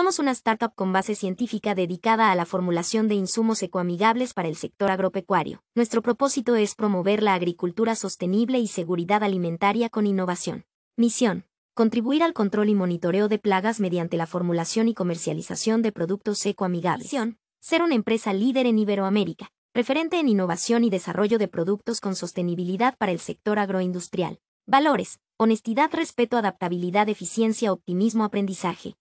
Somos una startup con base científica dedicada a la formulación de insumos ecoamigables para el sector agropecuario. Nuestro propósito es promover la agricultura sostenible y seguridad alimentaria con innovación. Misión. Contribuir al control y monitoreo de plagas mediante la formulación y comercialización de productos ecoamigables. Misión. Ser una empresa líder en Iberoamérica, referente en innovación y desarrollo de productos con sostenibilidad para el sector agroindustrial. Valores. Honestidad, respeto, adaptabilidad, eficiencia, optimismo, aprendizaje.